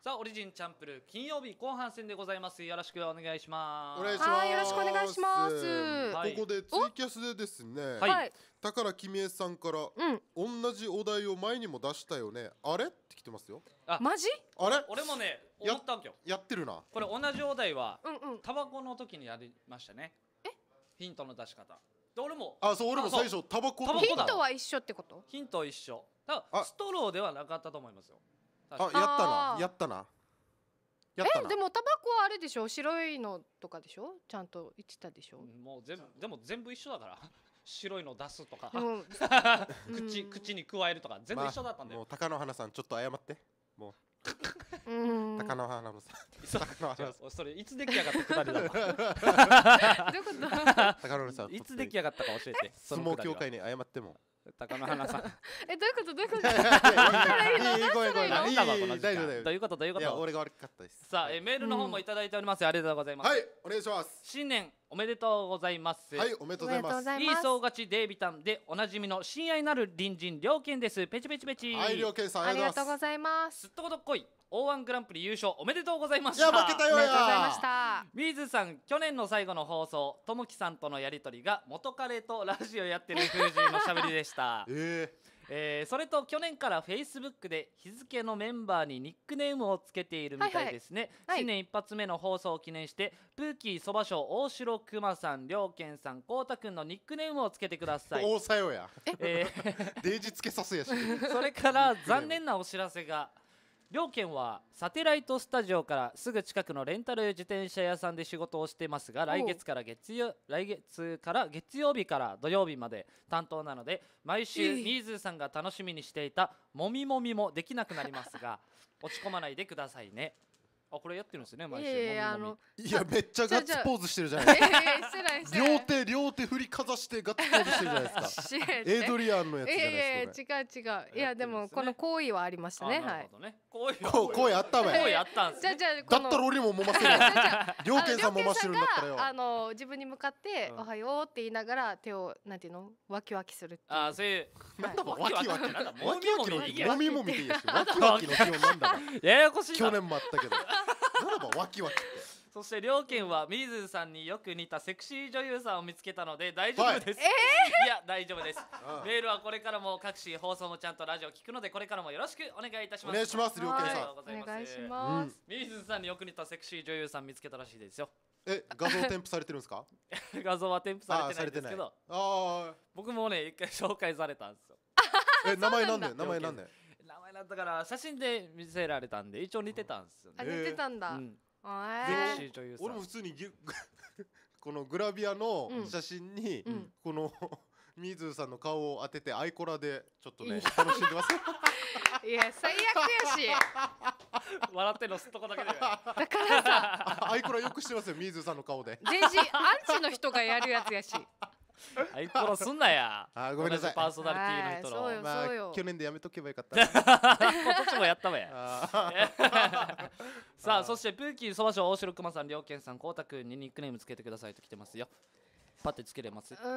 さあオリジンチャンプル金曜日後半戦でございますよろしくお願いしますおいますよろしくお願いします、はい、ここでツイキャスでですねはいだか宝君恵さんから、うん、同じお題を前にも出したよねあれって来てますよあマジあれ俺もね思ったんよやってるなこれ同じお題はタバコの時にやりましたねえヒントの出し方で俺もあそう俺も最初タバコヒントは一緒ってことヒントは一緒だからストローではなかったと思いますよあやったなやったなやったなえでもタバコはあれでしょ白いのとかでしょちゃんと言ってたでしょもうぜでも全部一緒だから 白いの出すとか、口口に加えるとか全部一緒だったんだよ、まあ、もう高野花さんちょっと謝ってもう高野花さん。それいつ出来上がったくだりだった。どういうこと？高野さん。いつ出来上がったか教えて。相撲協会に謝っても。高野花さん えどういうことどういうことどうしたらいいのどうしたらいいのなんだこの時間どういうことどういうこと俺が悪かったですさあ、えメールの方もいただいております、うん、ありがとうございますはいお願いします新年おめでとうございますはいおめでとうございますいい総勝ちデービタンでおなじみの親愛なる隣人良犬ですペチペチペチはい良健さんありがとうございますすっとことっこい O1 グランプリ優勝おめでとうございましたいや負けたよやウィーズさん去年の最後の放送ともきさんとのやりとりが元カレとラジオやってる風神のしゃべりでした えーえー、それと去年からフェイスブックで日付のメンバーにニックネームをつけているみたいですね、はいはい、新年一発目の放送を記念して、プーキーそば賞大城くまさんりょうけんさんこうたくんのニックネームをつけてください大さよや、えー、デージつけさせやし それから残念なお知らせが両県はサテライトスタジオからすぐ近くのレンタル自転車屋さんで仕事をしてますが来月から月曜来月から月曜日から土曜日まで担当なので毎週ニーズさんが楽しみにしていたもみもみもできなくなりますが 落ち込まないでくださいねあこれやってるんですね毎週いやいやあのいやめっちゃガッツポーズしてるじゃないですか両手両手振りかざしてガッツポーズしてるじゃないですか エイドリアンのやつじゃないですか、違う違う、いやでもこの行為はありましたねはい行為行為あったわ行為あったんです、ね、じゃじゃだったら俺も揉ませる 両手さん揉ませるんだったらよあの自分に向かっておはようって言いながら手をなんていうのわきわきするあそういうなんだわきわきわきわきのもみもみでいいしワキわきの気温なんだ ややこしい去年もあったけどの場わきわきってそして両県はみーずさんによく似たセクシー女優さんを見つけたので大丈夫です、はい、いや大丈夫です、うんメールはこれからも各種放送もちゃんとラジオ聞くのでこれからもよろしくお願いいたしますお願いします両県さんお願いします、みーずさんによく似たセクシー女優さん見つけたらしいですよえ画像添付されてるんですか 画像は添付されてないんですけどああ僕もね一回紹介されたんですよえ名前なんで名前なんでだから写真で見せられたんで一応似てたんですよね。あ似てたんだ。うんえー、俺も普通にぎゅ このグラビアの写真に、うん、このみず さんの顔を当ててアイコラでちょっとね楽しんでます。いや最悪やし。笑ってのすっとこだけでだからさ。アイコラよくしてますよみずさんの顔で。全身アンチの人がやるやつやし。アイコラすんなや。あごめんなさい。パーソナリティの人の。まあ、去年でやめとけばよかった。今年もやったわや。さあ、そしてプーキー、そばしょ、大城くまさん、りょうけんさん、こうたくんにニックネームつけてくださいと来てますよ。パってつけれます。う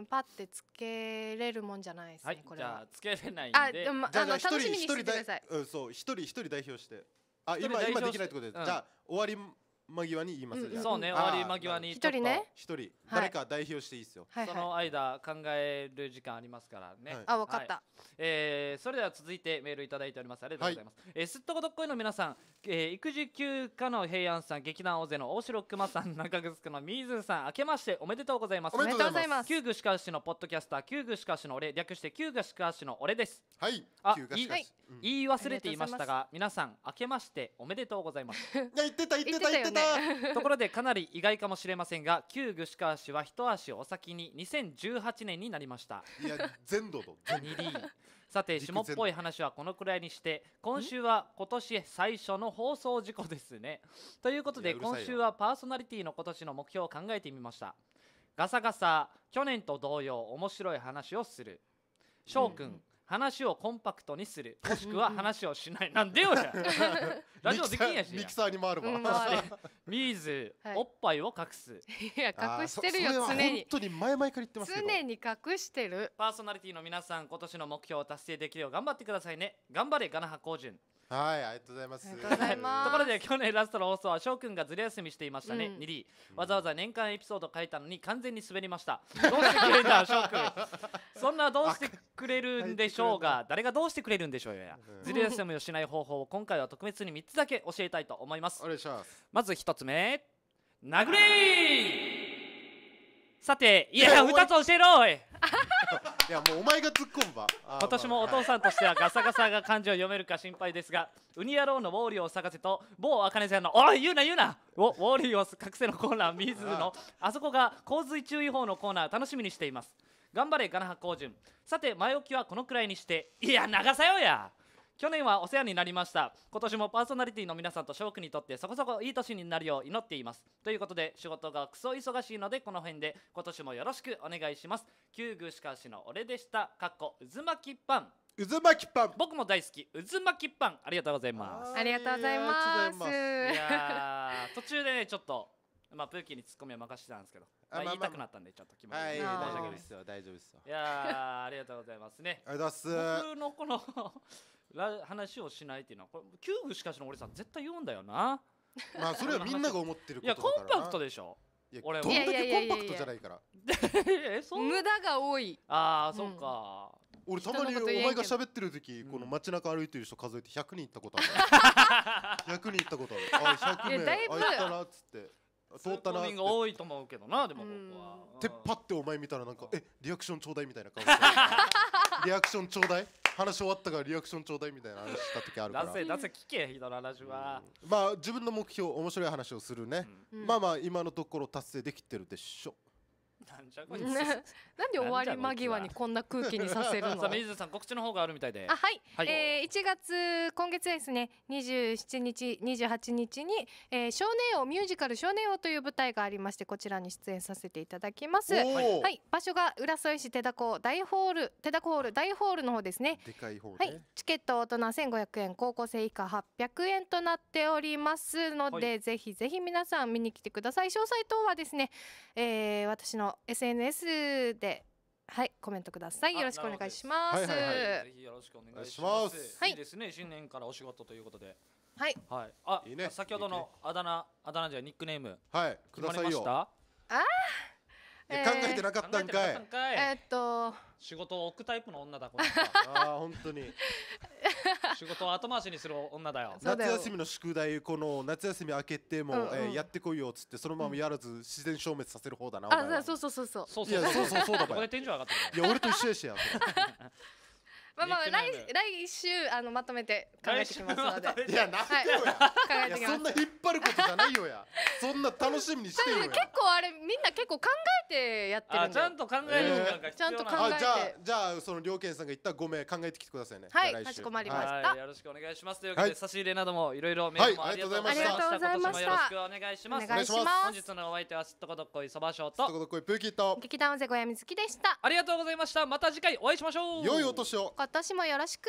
ん、パってつけれるもんじゃないですね。はい、これじゃあつけれないんで。あ、ま、あの楽しみにしてください。うん、そう、一人一人代表して。あ、今今できないってことで、じゃあ終わり。間際に言います、うん、そうね終わり間際に一人ね一人誰か代表していいですよ、はい、その間考える時間ありますからね、はい、あ分かった、はい、えー、それでは続いてメールいただいておりますありがとうございます、はい、えー、すっとこどっこいの皆さんえー、育児休暇の平安さん、劇団大勢の大城熊さん、中城の水ーさん、明けましておめでとうございます。おめでとうございます。旧具しかしのポッドキャスター、旧具しかしの俺、略して旧具しかしの俺です。はい。あ、いはい、言い忘れていましたが、皆さん、明けましておめでとうございます。いや、言ってた、言ってた、言ってた。てたね、ところで、かなり意外かもしれませんが、旧具しかしは一足お先に2018年になりました。いや、全土と。2D。さて下っぽい話はこのくらいにして今週は今年最初の放送事故ですねということで今週はパーソナリティの今年の目標を考えてみましたガサガサ去年と同様面白い話をする翔く、うん話をコンパクトにするもしくは話をしないなんでよじゃ ラジオできんやしミキサーに回るわ、うん、ミーズ、はい、おっぱいを隠すいや隠してるよ常に本当に前々から言ってます常に隠してるパーソナリティの皆さん今年の目標を達成できるよう頑張ってくださいね頑張れガナハコジュンはい、ありがとうございます。ところで去年ラストの放送は翔くんがずれ休みしていましたね。ニ、リ、わざわざ年間エピソード書いたのに完全に滑りました。どうしてくれた翔くん。そんなどうしてくれるんでしょうが、誰がどうしてくれるんでしょうや。ずれ休みをしない方法を今回は特別に3つだけ教えたいと思います。まず1つ目、殴れさていや二つ教えろおい いやもうお前が突っ込むわ今年もお父さんとしてはガサガサが漢字を読めるか心配ですがウニ野郎のウォーリーを探せと某あかねさんの「おい言うな言うな!」ウォーリーを隠せのコーナー水のあそこが洪水注意報のコーナー楽しみにしています頑張れガナハ高順さて前置きはこのくらいにしていや長さよや去年はお世話になりました今年もパーソナリティの皆さんと翔くんにとってそこそこいい年になるよう祈っていますということで仕事がクソ忙しいのでこの辺で今年もよろしくお願いします旧宮しかしの俺でしたかっこ渦巻きパン渦巻きパン僕も大好き渦巻きパンありがとうございますありがとうございますいや途中でねちょっとまあ、プーキーにツッコミは任せてたんですけど、まあ、言いたくなったんで、ちょっと気持ちはい、大丈夫ですよ、大丈夫ですよ。いやありがとうございますね。ありがとうございます。僕のこのら話をしないっていうのは、これ、キューブしかしの俺さん、絶対言うんだよな。まあ、それはみんなが思ってることだからいや、コンパクトでしょ。いや俺どんだけコンパクトじゃないから。無駄が多い。ああ、そっか。俺たまにお前が喋ってる時この街中歩いてる人数えて100人行ったことある。100人行ったことある。あ、100名。あいたなっつって。通ったな人が多いと思うけどなでも僕はてっぱってお前見たらなんかえリアクションちょうだいみたいな顔して リアクションちょうだい話終わったからリアクションちょうだいみたいな話した時あるからなぜ 聞け人の話は、まあ自分の目標面白い話をするね、うん、まあまあ今のところ達成できてるでしょなんじゃこいつ なんで終わり間際にこんな空気にさせるの さあ水さん告知の方があるみたいであはい、はい、えー、1月今月ですね二十七日二十八日に、えー、少年王ミュージカル少年王という舞台がありましてこちらに出演させていただきますはい場所が浦添市手田港大ホール手田ホール大ホールの方ですねでかいホール、ね、はいチケット大人千五百円高校生以下八百円となっておりますので、はい、ぜひぜひ皆さん見に来てください詳細等はですね、えー、私の SNS ではいコメントくださいよろしくお願いします。はいはいはい、ぜひよろしくお願いします。はい、いいですね新年からお仕事ということで。はい。はい。あ、いいね、先ほどのあだ名、あだ名じゃニックネーム。はい。くださいよ。ああ。え考えてなかったんかい。えー、っと。仕事を置くタイプの女だこの人ああ本当に仕事を後回しにする女だよ夏休みの宿題この夏休み明けても、うんうんえーやってこいよっつってそのままやらず自然消滅させる方だな、あそうそうそうそうそうそうそうそうそうだばここでテ上がってるいや俺と一緒やしやそ まあまあ来来週あのまとめて考えてきますので。いやなんでよや。はい、考そんな引っ張ることじゃないよや。そんな楽しみにしてよや。結構あれみんな結構考えてやってるんで。ちゃんと考える時ちゃんと考えて。じゃあじゃあその両健さんが言ったごめん考えてきてくださいね。はい。かしこまりました。よろしくお願いしますというわけで差し入れなどもいろいろメールもありがとうございました。今年もよろしくお願いします。お願いします。本日のお相手はすっとことっこいそばしょうと。すっとことっこいプーキーと。劇団ぜごやみずきでした。ありがとうございました。また次回お会いしましょう。良いお年を。私もよろしく